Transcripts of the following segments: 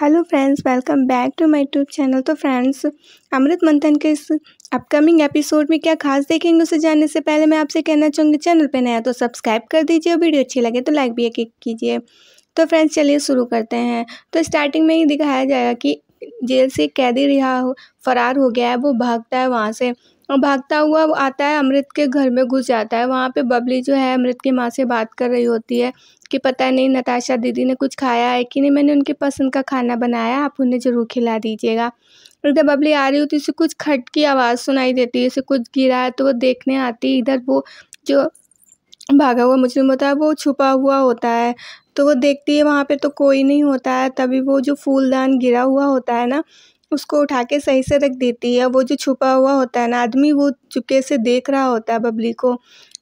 hello friends welcome back to my YouTube channel तो friends Amrit Manthan के इस अपकमिंग एपिसोड में क्या खास देखेंगे उसे जानने से पहले मैं आपसे कहना चाहूँगी चैनल पर नया तो सब्सक्राइब कर दीजिए और वीडियो अच्छी लगे तो लाइक भी कीजिए तो फ्रेंड्स चलिए शुरू करते हैं तो स्टार्टिंग में ही दिखाया जाएगा कि जेल से कैदी रिहा हो फरार हो गया है वो भागता है वहाँ से भागता हुआ वो आता है अमृत के घर में घुस जाता है वहाँ पे बबली जो है अमृत की माँ से बात कर रही होती है कि पता नहीं नताशा दीदी ने कुछ खाया है कि नहीं मैंने उनकी पसंद का खाना बनाया आप उन्हें ज़रूर खिला दीजिएगा इधर बबली आ रही होती है उसे कुछ खट की आवाज़ सुनाई देती है उसे कुछ गिरा है तो वो देखने आती है इधर वो जो भागा हुआ मुजरिम होता है वो छुपा हुआ होता है तो वो देखती है वहाँ पे तो कोई नहीं होता है तभी वो जो फूलदान गिरा हुआ होता है ना उसको उठा के सही से रख देती है वो जो छुपा हुआ होता है ना आदमी वो चुपके से देख रहा होता है बबली को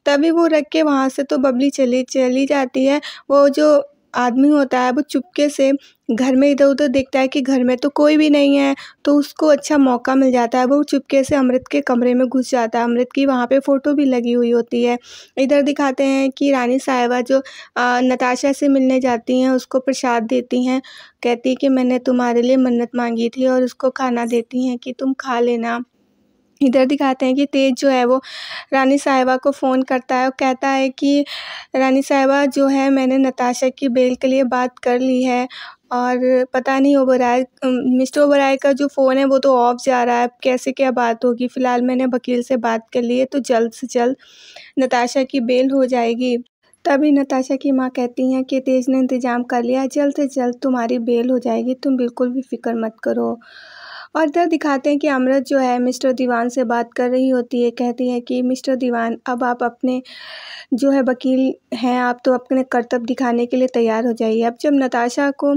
तभी वो रख के वहाँ से तो बबली चली चली जाती है वो जो आदमी होता है वो चुपके से घर में इधर उधर देखता है कि घर में तो कोई भी नहीं है तो उसको अच्छा मौका मिल जाता है वो चुपके से अमृत के कमरे में घुस जाता है अमृत की वहाँ पे फ़ोटो भी लगी हुई होती है इधर दिखाते हैं कि रानी साहिबा जो आ, नताशा से मिलने जाती हैं उसको प्रसाद देती हैं कहती है कि मैंने तुम्हारे लिए मन्नत मांगी थी और उसको खाना देती हैं कि तुम खा लेना इधर दिखाते हैं कि तेज जो है वो रानी साहिबा को फ़ोन करता है और कहता है कि रानी साहिबा जो है मैंने नताशा की बेल के लिए बात कर ली है और पता नहीं ओबराय मिस्टर ओबराय का जो फ़ोन है वो तो ऑफ जा रहा है कैसे क्या बात होगी फ़िलहाल मैंने वकील से बात कर ली है तो जल्द से जल्द नताशा की बेल हो जाएगी तभी नताशा की माँ कहती हैं कि तेज ने इंतज़ाम कर लिया जल्द से जल्द तुम्हारी बेल हो जाएगी तुम बिल्कुल भी फिक्र मत करो और इधर तो दिखाते हैं कि अमृत जो है मिस्टर दीवान से बात कर रही होती है कहती है कि मिस्टर दीवान अब आप अपने जो है वकील हैं आप तो अपने कर्तव्य दिखाने के लिए तैयार हो जाइए अब जब नताशा को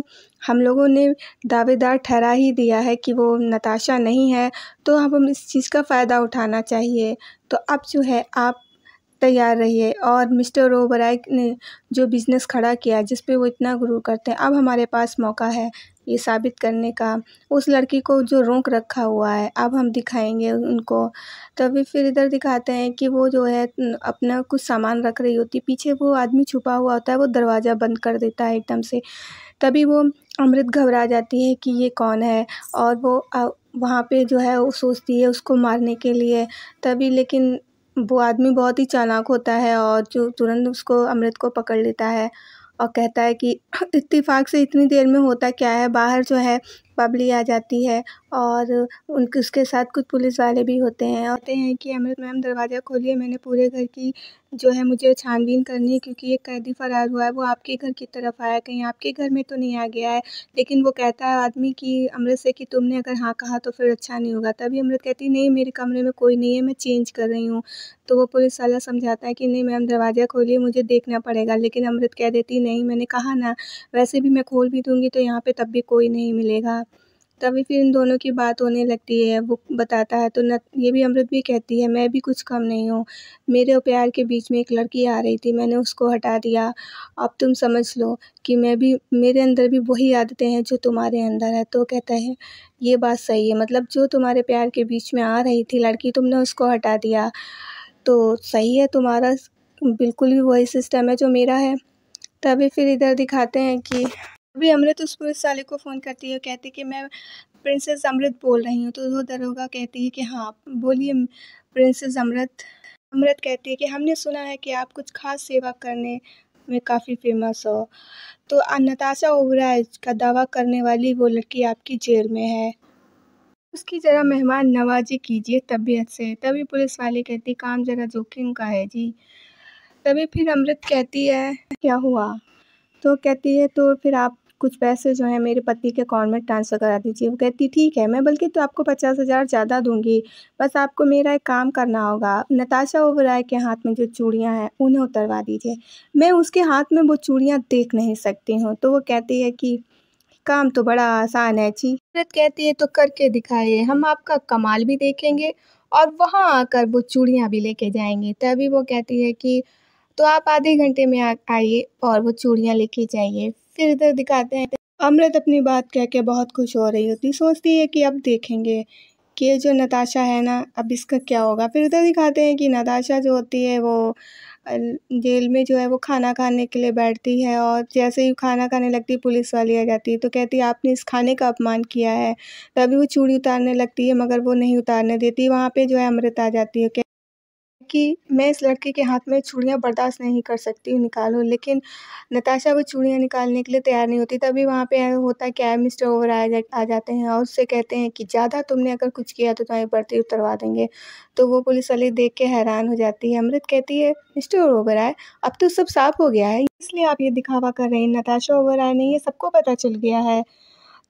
हम लोगों ने दावेदार ठहरा ही दिया है कि वो नताशा नहीं है तो अब हम इस चीज़ का फ़ायदा उठाना चाहिए तो अब जो है आप तैयार रहिए और मिस्टर ओबराय ने जो बिज़नेस खड़ा किया जिस पे वो इतना गुरू करते हैं अब हमारे पास मौका है ये साबित करने का उस लड़की को जो रोक रखा हुआ है अब हम दिखाएंगे उनको तभी फिर इधर दिखाते हैं कि वो जो है अपना कुछ सामान रख रही होती पीछे वो आदमी छुपा हुआ होता है वो दरवाज़ा बंद कर देता है एकदम से तभी वो अमृत घबरा जाती है कि ये कौन है और वो वहाँ पे जो है वो सोचती है उसको मारने के लिए तभी लेकिन वो आदमी बहुत ही चालाक होता है और जो तुरंत उसको अमृत को पकड़ लेता है और कहता है कि इत्तेफ़ाक से इतनी देर में होता क्या है बाहर जो है बबली आ जाती है और उन उसके साथ कुछ पुलिस वाले भी होते हैं होते हैं कि अमृत मैम दरवाज़ा खोलिए मैंने पूरे घर की जो है मुझे छानबीन करनी है क्योंकि एक कैदी फ़रार हुआ है वो आपके घर की तरफ आया कहीं आपके घर में तो नहीं आ गया है लेकिन वो कहता है आदमी कि अमृत से कि तुमने अगर हाँ कहा तो फिर अच्छा नहीं होगा तभी अमृत कहती नहीं मेरे कमरे में कोई नहीं है मैं चेंज कर रही हूँ तो वो पुलिस वाला समझाता है कि नहीं मैम दरवाज़ा खोलिए मुझे देखना पड़ेगा लेकिन अमृत कह देती नहीं मैंने कहा ना वैसे भी मैं खोल भी दूँगी तो यहाँ पर तब भी कोई नहीं मिलेगा तभी फिर इन दोनों की बात होने लगती है वो बताता है तो न ये भी अमृत भी कहती है मैं भी कुछ कम नहीं हूँ मेरे और प्यार के बीच में एक लड़की आ रही थी मैंने उसको हटा दिया अब तुम समझ लो कि मैं भी मेरे अंदर भी वही आदतें हैं जो तुम्हारे अंदर है तो कहता है ये बात सही है मतलब जो तुम्हारे प्यार के बीच में आ रही थी लड़की तुमने उसको हटा दिया तो सही है तुम्हारा बिल्कुल भी वही सिस्टम है जो मेरा है तभी फिर इधर दिखाते हैं कि अभी अमृत उस पुलिस वाले को फ़ोन करती है कहती है कि मैं प्रिंसेस अमृत बोल रही हूँ तो वो दरोगा कहती है कि हाँ बोलिए प्रिंसेस अमृत अमृत कहती है कि हमने सुना है कि आप कुछ खास सेवा करने में काफ़ी फेमस हो तो नताशा ओबराज का दावा करने वाली वो लड़की आपकी जेल में है उसकी ज़रा मेहमान नवाजी कीजिए तबीयत से तभी पुलिस वाले कहती काम ज़रा जोखिम का है जी तभी फिर अमृत कहती है क्या हुआ तो कहती है तो फिर आप कुछ पैसे जो है मेरे पति के अकाउंट में ट्रांसफ़र करा दीजिए वो कहती ठीक है मैं बल्कि तो आपको पचास हज़ार ज़्यादा दूंगी बस आपको मेरा एक काम करना होगा नताशा ओबराय के हाथ में जो चूड़ियाँ हैं उन्हें उतरवा दीजिए मैं उसके हाथ में वो चूड़ियाँ देख नहीं सकती हूँ तो वो कहती है कि काम तो बड़ा आसान है जी हजरत कहती है तो करके दिखाइए हम आपका कमाल भी देखेंगे और वहाँ आकर वो चूड़ियाँ भी लेके जाएंगे तभी वो कहती है कि तो आप आधे घंटे में आइए और वो चूड़ियाँ लेके जाइए फिर इधर दिखाते हैं अमृत अपनी बात कह के बहुत खुश हो रही होती सोचती है कि अब देखेंगे कि ये जो नताशा है ना अब इसका क्या होगा फिर इधर दिखाते हैं कि नताशा जो होती है वो जेल में जो है वो खाना खाने के लिए बैठती है और जैसे ही खाना खाने लगती है पुलिस वाली आ जाती है तो कहती है आपने इस खाने का अपमान किया है तभी वो चूड़ी उतारने लगती है मगर वो नहीं उतारने देती वहाँ पे जो है अमृत आ जाती है कि मैं इस लड़के के हाथ में चूड़ियाँ बर्दाश्त नहीं कर सकती हूँ निकालो लेकिन नताशा वो चूड़ियाँ निकालने के लिए तैयार नहीं होती तभी वहाँ पे होता क्या है मिस्टर ओवर आ, जा, आ जाते हैं और उससे कहते हैं कि ज़्यादा तुमने अगर कुछ किया तो तुम्हारी बढ़ती उतरवा देंगे तो वो पुलिस वाले देख के हैरान हो जाती है अमृत कहती है मिस्टर ओवर आए अब तो सब साफ हो गया है इसलिए आप ये दिखावा कर रहे हैं नताशा ओवर आए नहीं है सबको पता चल गया है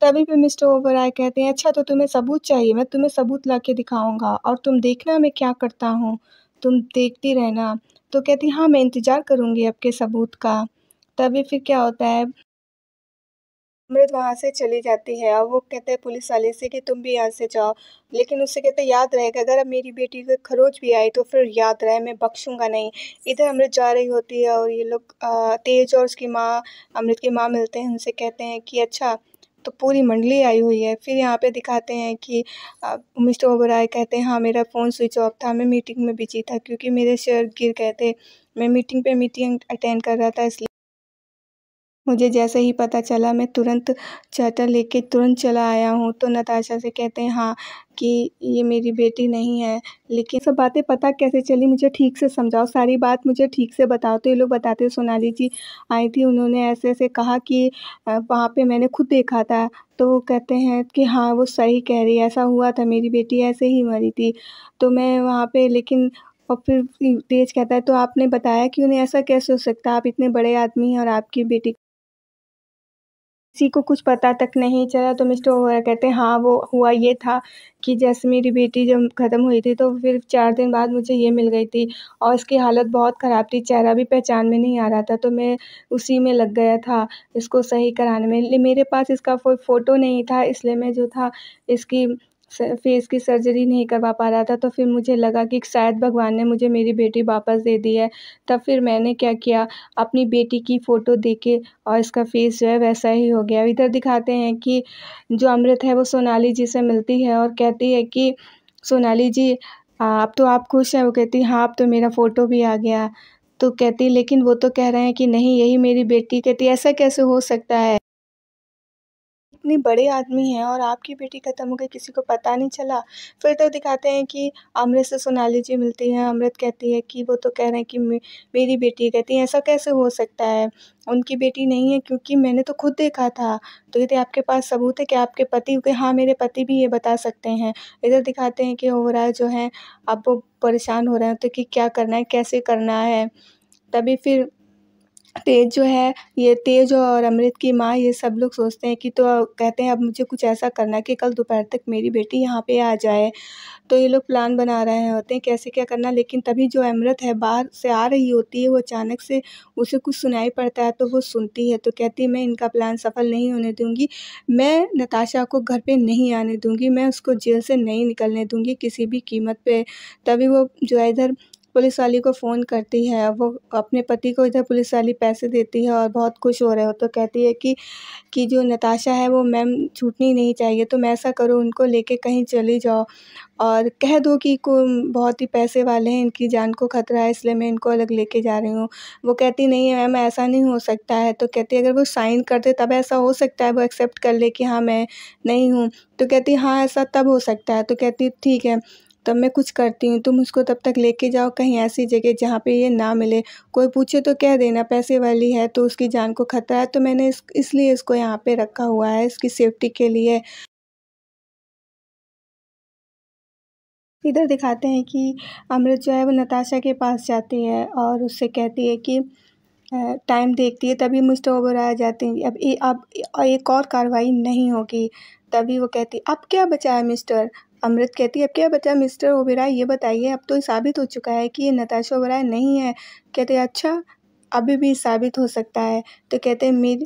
तभी भी मिस्टर ओवर आए कहते हैं अच्छा तो तुम्हें सबूत चाहिए मैं तुम्हें सबूत ला के दिखाऊँगा और तुम देखना मैं क्या करता हूँ तुम देखती रहना तो कहती हाँ मैं इंतज़ार करूँगी आपके सबूत का तभी फिर क्या होता है अमृत वहाँ से चली जाती है और वो कहते हैं पुलिस वाले से कि तुम भी यहाँ से जाओ लेकिन उससे कहते हैं याद रहेगा अगर अब मेरी बेटी को खरोच भी आई तो फिर याद रहे मैं बख्शूंगा नहीं इधर अमृत जा रही होती है और ये लोग तेज और उसकी माँ अमृत की माँ मिलते हैं उनसे कहते हैं कि अच्छा तो पूरी मंडली आई हुई है फिर यहाँ पे दिखाते हैं कि मिस्टर ओबराय कहते हैं हाँ मेरा फ़ोन स्विच ऑफ था मैं मीटिंग में बिजी था क्योंकि मेरे शेयर गिर गए थे मैं मीटिंग पे मीटिंग अटेंड कर रहा था इसलिए मुझे जैसे ही पता चला मैं तुरंत चाटा लेके तुरंत चला आया हूँ तो नताशा से कहते हैं हाँ कि ये मेरी बेटी नहीं है लेकिन सब बातें पता कैसे चली मुझे ठीक से समझाओ सारी बात मुझे ठीक से बताओ तो ये लोग बताते सोनाली जी आई थी उन्होंने ऐसे ऐसे कहा कि वहाँ पे मैंने खुद देखा था तो वो कहते हैं कि हाँ वो सही कह रही ऐसा हुआ था मेरी बेटी ऐसे ही मरी थी तो मैं वहाँ पर लेकिन और फिर तेज कहता है तो आपने बताया कि उन्हें ऐसा कैसे हो सकता है आप इतने बड़े आदमी हैं और आपकी बेटी किसी को कुछ पता तक नहीं चला तो मिस्टर वोरा कहते हैं हाँ वो हुआ ये था कि जैसे मेरी बेटी जब ख़त्म हुई थी तो फिर चार दिन बाद मुझे ये मिल गई थी और इसकी हालत बहुत ख़राब थी चेहरा भी पहचान में नहीं आ रहा था तो मैं उसी में लग गया था इसको सही कराने में मेरे पास इसका कोई फ़ोटो नहीं था इसलिए मैं जो था इसकी फेस की सर्जरी नहीं करवा पा रहा था तो फिर मुझे लगा कि शायद भगवान ने मुझे मेरी बेटी वापस दे दी है तब फिर मैंने क्या किया अपनी बेटी की फ़ोटो देखे और इसका फेस जो है वैसा ही हो गया इधर दिखाते हैं कि जो अमृत है वो सोनाली जी से मिलती है और कहती है कि सोनाली जी आप तो आप खुश हैं वो कहती हाँ अब तो मेरा फ़ोटो भी आ गया तो कहती लेकिन वो तो कह रहे हैं कि नहीं यही मेरी बेटी कहती ऐसा कैसे हो सकता है इतने बड़े आदमी हैं और आपकी बेटी ख़त्म हो गई किसी को पता नहीं चला फिर तो दिखाते हैं कि अमृत से सोनाली जी मिलती हैं अमृत कहती है कि वो तो कह रहे हैं कि मे, मेरी बेटी कहती है ऐसा कैसे हो सकता है उनकी बेटी नहीं है क्योंकि मैंने तो खुद देखा था तो कहते आपके पास सबूत है कि आपके पति के हाँ मेरे पति भी ये बता सकते हैं इधर दिखाते हैं कि ओवरा जो है अब वो परेशान हो रहे हैं तो कि क्या करना है कैसे करना है तभी फिर तेज जो है ये तेज और अमृत की माँ ये सब लोग सोचते हैं कि तो कहते हैं अब मुझे कुछ ऐसा करना है कि कल दोपहर तक मेरी बेटी यहाँ पे आ जाए तो ये लोग प्लान बना रहे होते हैं कैसे क्या करना लेकिन तभी जो अमृत है बाहर से आ रही होती है वो अचानक से उसे कुछ सुनाई पड़ता है तो वो सुनती है तो कहती है मैं इनका प्लान सफल नहीं होने दूँगी मैं नताशा को घर पर नहीं आने दूँगी मैं उसको जेल से नहीं निकलने दूँगी किसी भी कीमत पर तभी वो जो है इधर पुलिस वाली को फ़ोन करती है वो अपने पति को इधर पुलिस वाली पैसे देती है और बहुत खुश हो रहे हो तो कहती है कि कि जो नताशा है वो मैम छूटनी नहीं चाहिए तो मैं ऐसा करो उनको लेके कहीं चली जाओ और कह दो कि को बहुत ही पैसे वाले हैं इनकी जान को खतरा है इसलिए मैं इनको अलग लेके जा रही हूँ वो कहती नहीं है मैम ऐसा नहीं हो सकता है तो कहती अगर वो साइन करते तब ऐसा हो सकता है वो एक्सेप्ट कर ले कि हाँ मैं नहीं हूँ तो कहती हाँ ऐसा तब हो सकता है तो कहती ठीक है तब मैं कुछ करती हूँ तुम उसको तब तक लेके जाओ कहीं ऐसी जगह जहाँ पे ये ना मिले कोई पूछे तो कह देना पैसे वाली है तो उसकी जान को खतरा है तो मैंने इस इसलिए इसको यहाँ पे रखा हुआ है इसकी सेफ्टी के लिए इधर दिखाते हैं कि अमृत जो है वो नताशा के पास जाती है और उससे कहती है कि टाइम देखती है तभी मुझ तो आ जाते हैं अब ए, अब एक और कार्रवाई नहीं होगी तभी वो कहती अब क्या बचा है मिस्टर अमृत कहती है अब क्या बचा मिस्टर ओबेराय ये बताइए अब तो साबित हो चुका है कि ये नताशा ओबेराय नहीं है कहते है, अच्छा अभी भी साबित हो सकता है तो कहते हैं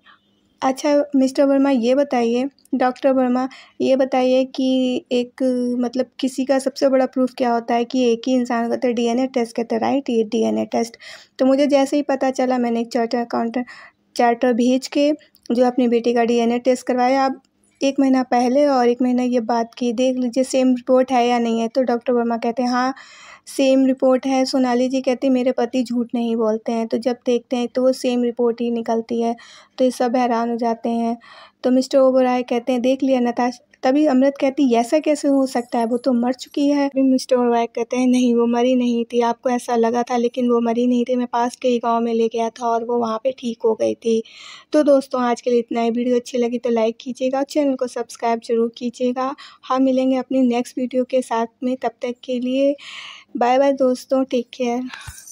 अच्छा मिस्टर वर्मा ये बताइए डॉक्टर वर्मा ये बताइए कि एक मतलब किसी का सबसे बड़ा प्रूफ क्या होता है कि एक ही इंसान का तो डीएनए टेस्ट कहते हैं राइट ये डीएनए टेस्ट तो मुझे जैसे ही पता चला मैंने एक चार्टर अकाउंटर चार्टर भेज के जो अपनी बेटी का डीएनए टेस्ट करवाया अब एक महीना पहले और एक महीना ये बात की देख लीजिए सेम रिपोर्ट है या नहीं है तो डॉक्टर वर्मा कहते हैं हाँ सेम रिपोर्ट है सोनाली जी कहती मेरे पति झूठ नहीं बोलते हैं तो जब देखते हैं तो वो सेम रिपोर्ट ही निकलती है तो ये सब हैरान हो जाते हैं तो मिस्टर ओबराय कहते हैं देख लिया नताश तभी अमृत कहती है ऐसा कैसे हो सकता है वो तो मर चुकी है अभी मिस्टर वैक कहते हैं नहीं वो मरी नहीं थी आपको ऐसा लगा था लेकिन वो मरी नहीं थी मैं पास के ही गाँव में ले गया था और वो वहाँ पर ठीक हो गई थी तो दोस्तों आज के लिए इतना ही वीडियो अच्छी लगी तो लाइक कीजिएगा और चैनल को सब्सक्राइब जरूर कीजिएगा हम हाँ, मिलेंगे अपनी नेक्स्ट वीडियो के साथ में तब तक के लिए बाय बाय दोस्तों टेक केयर